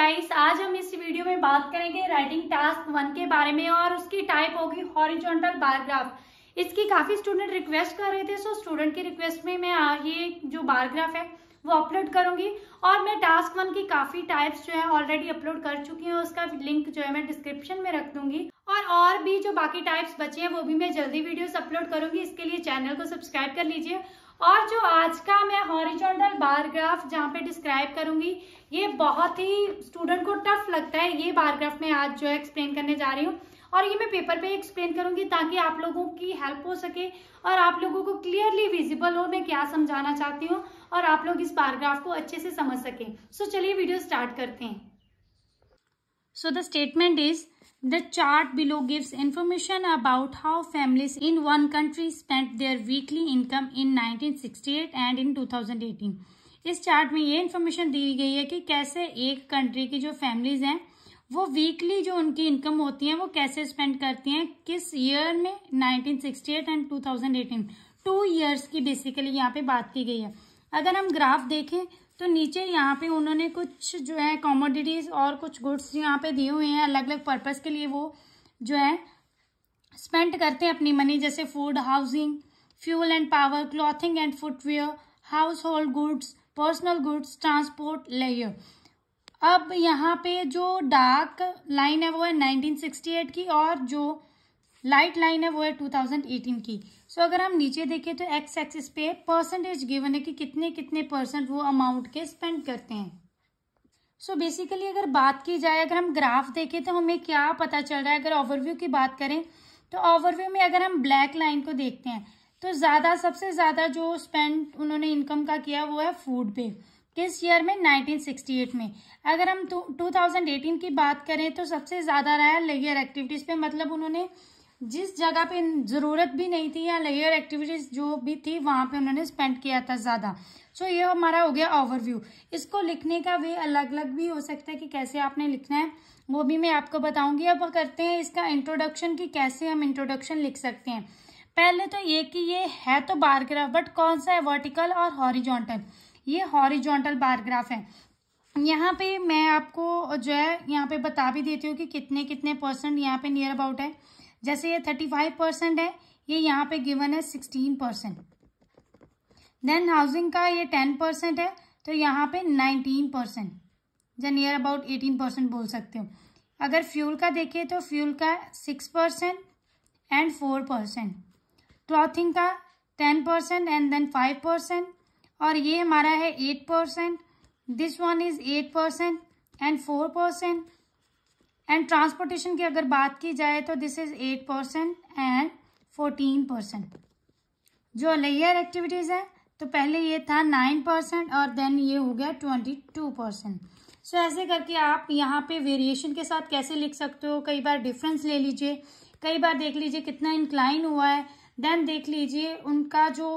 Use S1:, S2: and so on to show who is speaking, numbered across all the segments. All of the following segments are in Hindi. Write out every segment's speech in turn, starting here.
S1: गाइस आज हम इस वीडियो में बात करेंगे राइटिंग टास्क वन के बारे में और उसकी टाइप होगी हॉरिजॉन्टल बारग्राफ इसकी काफ़ी स्टूडेंट रिक्वेस्ट कर रहे थे सो स्टूडेंट की रिक्वेस्ट में मैं ये जो बारग्राफ है वो अपलोड करूंगी और मैं टास्क वन की काफ़ी टाइप्स जो है ऑलरेडी अपलोड कर चुकी हूँ उसका लिंक जो है मैं डिस्क्रिप्शन में रख दूंगी और और भी जो बाकी टाइप्स बचे हैं वो भी मैं जल्दी वीडियोस अपलोड करूंगी इसके लिए चैनल को सब्सक्राइब कर लीजिए और जो आज का मैं हॉरिजॉन्टल बार ग्राफ जहाँ पे डिस्क्राइब करूंगी ये बहुत ही स्टूडेंट को टफ लगता है ये बार ग्राफ मैं आज जो है एक्सप्लेन करने जा रही हूँ और ये मैं पेपर पे एक्सप्लेन करूंगी ताकि आप लोगों की हेल्प हो सके और आप लोगों को क्लियरली विजिबल हो मैं क्या समझाना चाहती हूँ और आप लोग इस पैराग्राफ को अच्छे से समझ सकें सो so, चलिए वीडियो स्टार्ट करते हैं so the statement is The chart below gives information about how families in one country spent their weekly income in 1968 and in 2018. इस चार्ट में ये इन्फॉर्मेशन दी गई है कि कैसे एक कंट्री की जो फैमिलीज हैं वो वीकली जो उनकी इनकम होती है वो कैसे स्पेंड करती हैं किस ईयर में 1968 एंड 2018 टू ईयर्स की बेसिकली यहाँ पे बात की गई है अगर हम ग्राफ देखें तो नीचे यहाँ पे उन्होंने कुछ जो है कॉमोडिटीज़ और कुछ गुड्स यहाँ पे दिए हुए हैं अलग अलग पर्पज़ के लिए वो जो है स्पेंड करते हैं अपनी मनी जैसे food housing fuel and power clothing and footwear house hold goods personal goods transport लेयर अब यहाँ पे जो डार्क लाइन है वो है 1968 की और जो लाइट लाइन है वो है 2018 की सो so, अगर हम नीचे देखें तो एक्स एक्सिस पे परसेंटेज गिवन है कि कितने कितने परसेंट वो अमाउंट के स्पेंड करते हैं सो so बेसिकली अगर बात की जाए अगर हम ग्राफ देखें तो हमें क्या पता चल रहा है अगर ओवरव्यू की बात करें तो ओवरव्यू में अगर हम ब्लैक लाइन को देखते हैं तो ज़्यादा सबसे ज़्यादा जो स्पेंड उन्होंने इनकम का किया वो है फूड पे किस ईयर में 1968 में अगर हम 2018 की बात करें तो सबसे ज़्यादा रहा है लेगर एक्टिविटीज़ पे मतलब उन्होंने जिस जगह पे ज़रूरत भी नहीं थी या लेयर एक्टिविटीज़ जो भी थी वहाँ पे उन्होंने स्पेंड किया था ज़्यादा सो so, ये हमारा हो गया ओवरव्यू इसको लिखने का वे अलग अलग भी हो सकता है कि कैसे आपने लिखना है वो भी मैं आपको बताऊंगी अब करते हैं इसका इंट्रोडक्शन कि कैसे हम इंट्रोडक्शन लिख सकते हैं पहले तो ये कि ये है तो बारग्राफ बट कौन सा है वर्टिकल और हॉरिजॉन्टल ये हॉरिजॉन्टल बारग्राफ है यहाँ पे मैं आपको जो है यहाँ पे बता भी देती हूँ कि कितने कितने परसेंट यहाँ पे नियर अबाउट है जैसे ये थर्टी फाइव परसेंट है ये यहाँ पे गिवन है सिक्सटीन परसेंट देन हाउसिंग का ये टेन परसेंट है तो यहाँ पे नाइनटीन परसेंट या नियर अबाउट एटीन परसेंट बोल सकते हो अगर फ्यूल का देखिए तो फ्यूल का six percent and four percent clothing का ten percent and then five percent और ये हमारा है eight percent this one is eight percent and four percent and transportation की अगर बात की जाए तो this is eight percent and fourteen percent जो लेयर एक्टिविटीज़ है तो पहले ये था नाइन परसेंट और देन ये हो गया ट्वेंटी टू परसेंट सो ऐसे करके आप यहाँ पे वेरिएशन के साथ कैसे लिख सकते हो कई बार डिफरेंस ले लीजिए कई बार देख लीजिए कितना इंक्लाइन हुआ है देन देख लीजिए उनका जो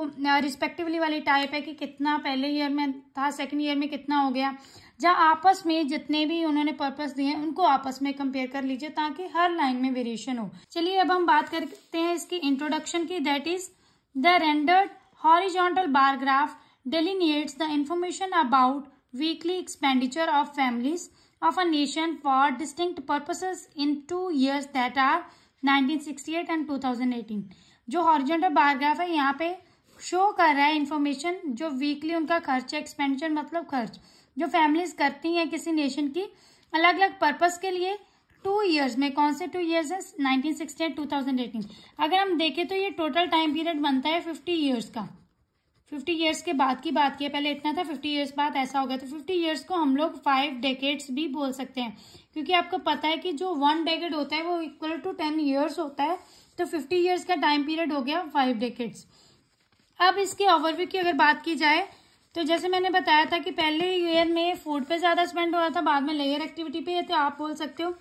S1: रिस्पेक्टिवली uh, वाली टाइप है कि कितना पहले ईयर में था सेकेंड ईयर में कितना हो गया जहाँ आपस में जितने भी उन्होंने पर्पस दिए हैं उनको आपस में कंपेयर कर लीजिए ताकि हर लाइन में वेरिएशन हो चलिए अब हम बात करते हैं इसकी इंट्रोडक्शन की that is the rendered horizontal bar graph delineates the information about weekly expenditure of families of a nation for distinct purposes in two years that are 1968 and 2018 जो हॉरिजेंटल बायोग्राफ है यहाँ पे शो कर रहा है इन्फॉर्मेशन जो वीकली उनका खर्च है एक्सपेंडिचर मतलब खर्च जो फैमिलीज करती हैं किसी नेशन की अलग अलग पर्पस के लिए टू ईयर्स में कौन से टू ईयर्स है नाइनटीन सिक्सटी एट टू अगर हम देखें तो ये टोटल टाइम पीरियड बनता है फिफ्टी ईयर्स का फिफ्टी ईयर्स के बाद की बात की पहले इतना था फिफ्टी ईयर्स बाद ऐसा हो गया तो फिफ्टी ईयर्स को हम लोग फाइव डेकेट्स भी बोल सकते हैं क्योंकि आपको पता है कि जो वन डेकेड होता है वो इक्वल टू टेन ईयर्स होता है तो फिफ्टी ईयर्स का टाइम पीरियड हो गया फाइव डेकेट्स अब इसके ओवरव्यू की अगर बात की जाए तो जैसे मैंने बताया था कि पहले ईयर में फूड पे ज़्यादा स्पेंड हो रहा था बाद में लेयर एक्टिविटी पे तो आप बोल सकते हो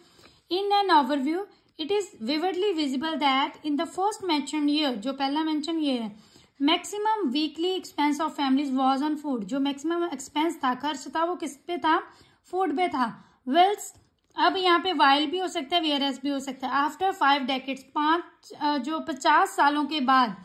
S1: in an overview it is vividly visible that in the first mention year जो पहला मैंशन ये है maximum weekly expense of families was on food जो मैक्सिमम एक्सपेंस था खर्च था वो किस पे था फूड पे था वेल्स अब यहाँ पे वाइल भी हो सकता है वेयर भी हो सकता है आफ्टर फाइव डेकेट्स पांच जो पचास सालों के बाद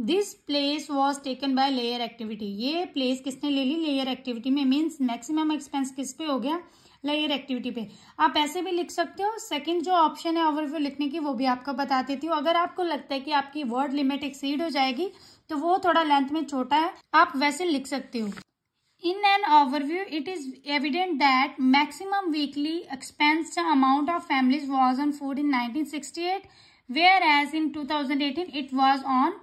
S1: this place was taken by लेयर एक्टिविटी ये प्लेस किसने ले ली लेयर एक्टिविटी में मीन्स मैक्सिमम एक्सपेंस किस पे हो गया लेयर एक्टिविटी पे आप ऐसे भी लिख सकते हो सेकंड जो ऑप्शन है ओवरव्यू लिखने की वो भी आपको बता देती हूँ अगर आपको लगता है कि आपकी वर्ड लिमिट एक्सीड हो जाएगी तो वो थोड़ा लेंथ में छोटा है आप वैसे लिख सकते हो in overview it is evident that maximum weekly expense amount of families was on food in nineteen sixty eight whereas in two thousand eighteen it was on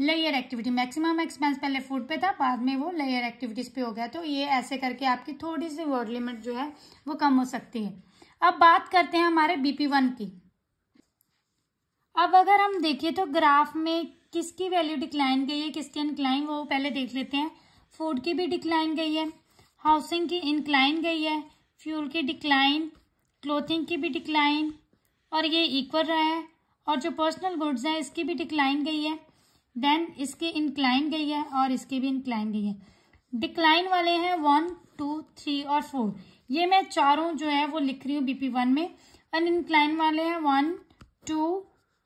S1: layer activity maximum expense पहले फूड पे था बाद में वो लेयर एक्टिविटीज पे हो गया तो ये ऐसे करके आपकी थोड़ी सी वर्ड लिमिट जो है वो कम हो सकती है अब बात करते हैं हमारे बीपी वन की अब अगर हम देखें तो ग्राफ में किसकी वैल्यू डिक्लाइन गई है किसकी इनक्लाइन वो पहले देख लेते हैं फूड की भी डिक्लाइन गई है हाउसिंग की इनक्लाइन गई है फ्यूल की डिक्लाइन क्लोथिंग की भी डिक्लाइन और ये इक्वल रहा है और जो पर्सनल गुड्स हैं इसकी भी डिक्लाइन गई है देन इसके इंक्लाइन गई है और इसके भी इंक्लाइन गई है डिक्लाइन वाले हैं वन टू थ्री और फोर ये मैं चारों जो है वो लिख रही हूँ बीपी वन में अन इंक्लाइन वाले हैं वन टू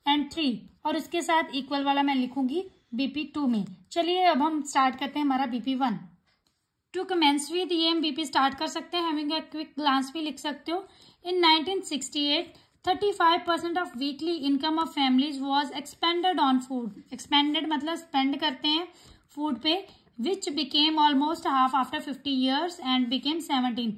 S1: एंड थ्री और उसके साथ इक्वल वाला मैं लिखूंगी बीपी टू में चलिए अब हम स्टार्ट करते हैं हमारा BP one two commence with ये हम बीपी स्टार्ट कर सकते हैं हमें क्विक ग्लांस भी लिख सकते हो in eight 35% of weekly income of families was expended on food expended मतलब स्पेंड करते हैं फूड पे which became almost half after 50 years and became 17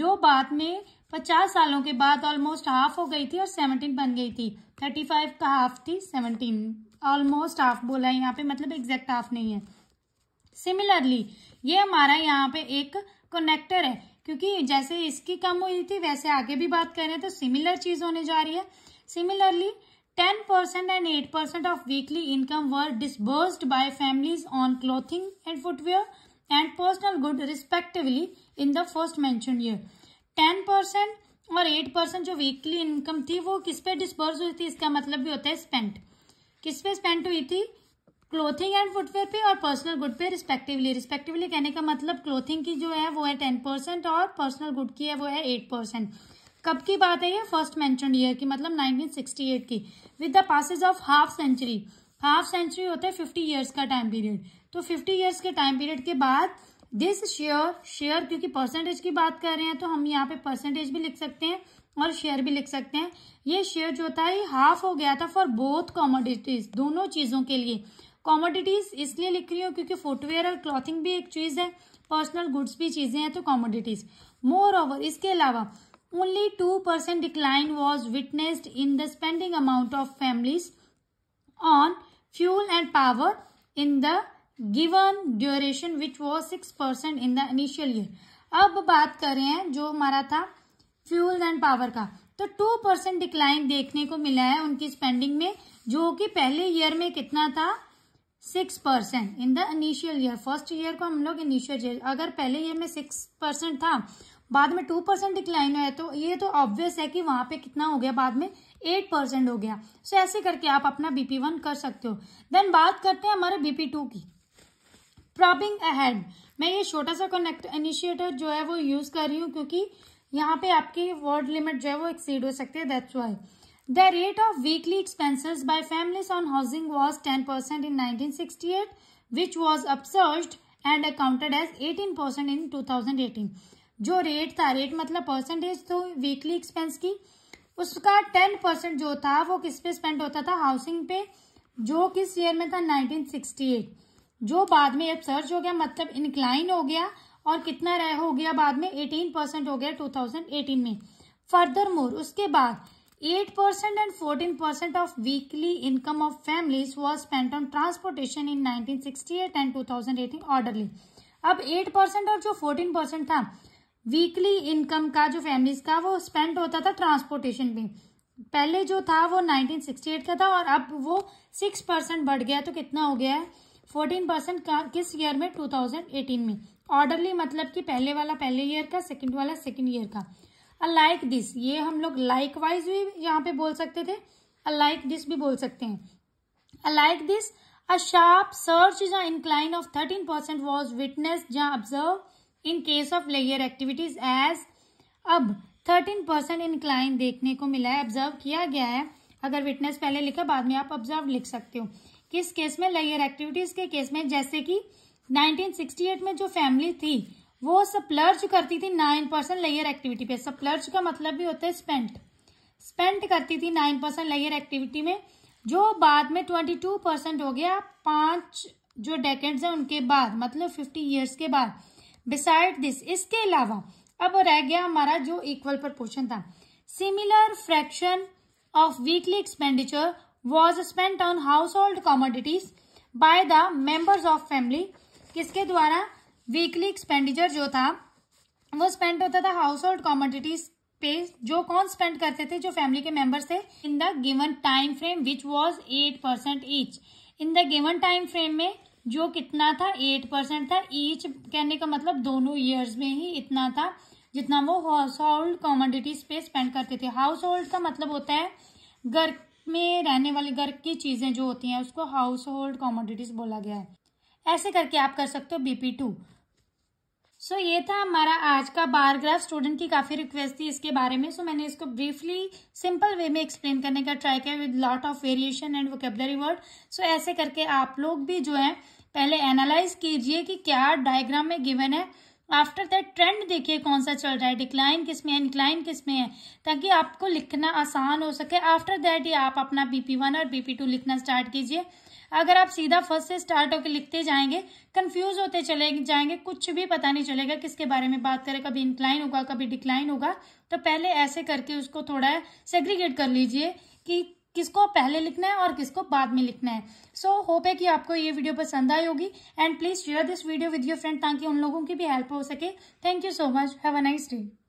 S1: जो बाद में 50 सालों के बाद ऑलमोस्ट हाफ हो गई थी और 17 बन गई थी 35 का हाफ थी 17 ऑलमोस्ट हाफ बोला है यहाँ पे मतलब एग्जैक्ट हाफ नहीं है सिमिलरली ये हमारा यहाँ पे एक कनेक्टर है क्योंकि जैसे इसकी कम हुई थी वैसे आगे भी बात करें तो सिमिलर चीज होने जा रही है similarly ten percent and eight percent of weekly income were disburse by families on clothing and footwear and personal good respectively in the first mention year ten percent और एट परसेंट जो वीकली इनकम थी वो किस पे डिस्बर्स हुई थी इसका मतलब भी होता है स्पेंट किस पे स्पेंट हुई थी क्लोथिंग एंड फुटवेयर पे और पर्सनल गुड पे रिस्पेक्टिवली रिस्पेक्टिवली कहने का मतलब क्लोथिंग की जो है वो है टेन परसेंट और पर्सनल गुड की है वो है एट परसेंट कब की बात है ये फर्स्ट मैंशन ईयर की मतलब 1968 की with the passes of half century half century होता है 50 ईयर्स का टाइम पीरियड तो 50 ईयर्स के टाइम पीरियड के बाद दिस शेयर शेयर क्योंकि परसेंटेज की बात कर रहे हैं तो हम यहाँ पे परसेंटेज भी लिख सकते हैं और शेयर भी लिख सकते हैं ये शेयर जो था ये हाफ हो गया था फॉर बोथ कॉमोडिटीज दोनों चीजों के लिए कॉमोडिटीज इसलिए लिख रही हूँ क्योंकि फुटवेयर और क्लॉथिंग भी एक चीज़ है पर्सनल गुड्स भी चीज़ें हैं तो कॉमोडिटीज मोर ओवर इसके अलावा only two percent decline was witnessed in the spending amount of families on fuel and power in the given duration which was six percent in the initial year अब बात करें जो हमारा था फ्यूल एंड पावर का तो टू परसेंट डिक्लाइन देखने को मिला है उनकी स्पेंडिंग में जो कि पहले ईयर में कितना था six percent in the initial year first year को हम लोग इनिशियल ईयर अगर पहले ईयर में सिक्स परसेंट था बाद में टू परसेंट डिक्लाइन है तो ये तो ऑब्वियस है कि वहां पे कितना हो गया बाद में एट परसेंट हो गया सो so, ऐसे करके आप अपना बीपी वन कर सकते हो देन बात करते हैं हमारे बीपी टू की प्रॉबिंग अहेड मैं ये छोटा सा कनेक्ट इनिशिएटर जो है वो यूज़ कर रही हूँ क्योंकि यहाँ पे आपकी वर्ड लिमिट जो है वो एक्सीड हो सकती है that's why The rate of weekly expenses by families on housing was 10% in 1968, which was upsurged and accounted as 18% in 2018. जो रेट था रेट मतलब परसेंटेज तो वीकली एक्सपेंस की उसका 10% जो था वो किस पे स्पेंड होता था हाउसिंग पे जो किस ईयर में था 1968 जो बाद में अपसर्ज हो गया मतलब इंक्लाइन हो गया और कितना रह हो गया बाद में 18% हो गया 2018 में फर्दर मोर उसके बाद weekly income of families was spent on transportation in nineteen sixty eight and two thousand eighteen orderly अब परसेंट और जो परसेंट था वीकली इनकम का जो फैमिलीज का वो स्पेंड होता था ट्रांसपोर्टेशन पे पहले जो था वो एट का था और अब वो सिक्स परसेंट बढ़ गया तो कितना हो गया है फोर्टीन परसेंट का किस ईयर में टू थाउजेंड एटीन में ऑर्डरली मतलब कि पहले वाला पहले ईयर का सेकेंड वाला सेकेंड ईयर का लाइक दिस ये हम लोग लाइक वाइज भी यहाँ पे बोल सकते थे लाइक दिस भी बोल सकते हैं like this a sharp surge या incline of thirteen percent was witness या observe in case of layer activities as अब थर्टीन परसेंट इंक्लाइन देखने को मिला है ऑब्जर्व किया गया है अगर विटनेस पहले लिखा बाद में आप ऑब्जर्व लिख सकते हो किस केस में लेयर एक्टिविटीज के केस में जैसे कि 1968 में जो फैमिली थी वो सप्लर्ज करती थी नाइन परसेंट लेयर एक्टिविटी पे सप्लर्ज का मतलब भी होता है स्पेंट स्पेंट करती थी नाइन परसेंट लेयर एक्टिविटी में जो बाद में ट्वेंटी टू परसेंट हो गया पांच जो डेकेंड्स हैं उनके बाद मतलब फिफ्टी ईयर्स के बाद बिसाइड दिस इसके अलावा अब रह गया हमारा जो इक्वल प्रपोर्शन था similar fraction of weekly expenditure was spent on household commodities by the members of family किसके द्वारा वीकली एक्सपेंडिचर जो था वो स्पेंड होता था हाउस होल्ड कॉमोडिटीज पे जो कौन स्पेंड करते थे जो फैमिली के मेंबर्स थे in the given time frame which was eight percent each in the given time frame में जो कितना था एट परसेंट था ईच कहने का मतलब दोनों ईयर्स में ही इतना था जितना वो हाउस होल्ड कॉमोडिटीज पे स्पेंड करते थे हाउस होल्ड का मतलब होता है घर में रहने वाली घर की चीजें जो होती हैं उसको हाउस होल्ड कॉमोडिटीज बोला गया है ऐसे करके आप कर सकते हो बीपी टू सो so, ये था हमारा आज का बारग्राफ स्टूडेंट की काफ़ी रिक्वेस्ट थी इसके बारे में सो so, मैंने इसको ब्रीफली सिंपल वे में एक्सप्लेन करने का ट्राई किया with lot of variation and vocabulary word so ऐसे करके आप लोग भी जो है पहले एनालाइज कीजिए कि क्या डायग्राम में गिवन है आफ्टर दैट ट्रेंड देखिए कौन सा चल रहा है डिक्लाइन किस में है इनक्लाइन किस में है ताकि आपको लिखना आसान हो सके आफ्टर दैट ही आप अपना बी वन और बी टू लिखना स्टार्ट कीजिए अगर आप सीधा फर्स्ट से स्टार्ट होकर लिखते जाएंगे कंफ्यूज होते चले जाएंगे कुछ भी पता नहीं चलेगा किसके बारे में बात करें कभी इंक्लाइन होगा कभी डिक्लाइन होगा तो पहले ऐसे करके उसको थोड़ा सेग्रीगेट कर लीजिए कि किसको पहले लिखना है और किसको बाद में लिखना है सो so, होप है कि आपको ये वीडियो पसंद आई होगी and please share this video with your friend ताकि उन लोगों की भी हेल्प हो सके thank you so much have a nice day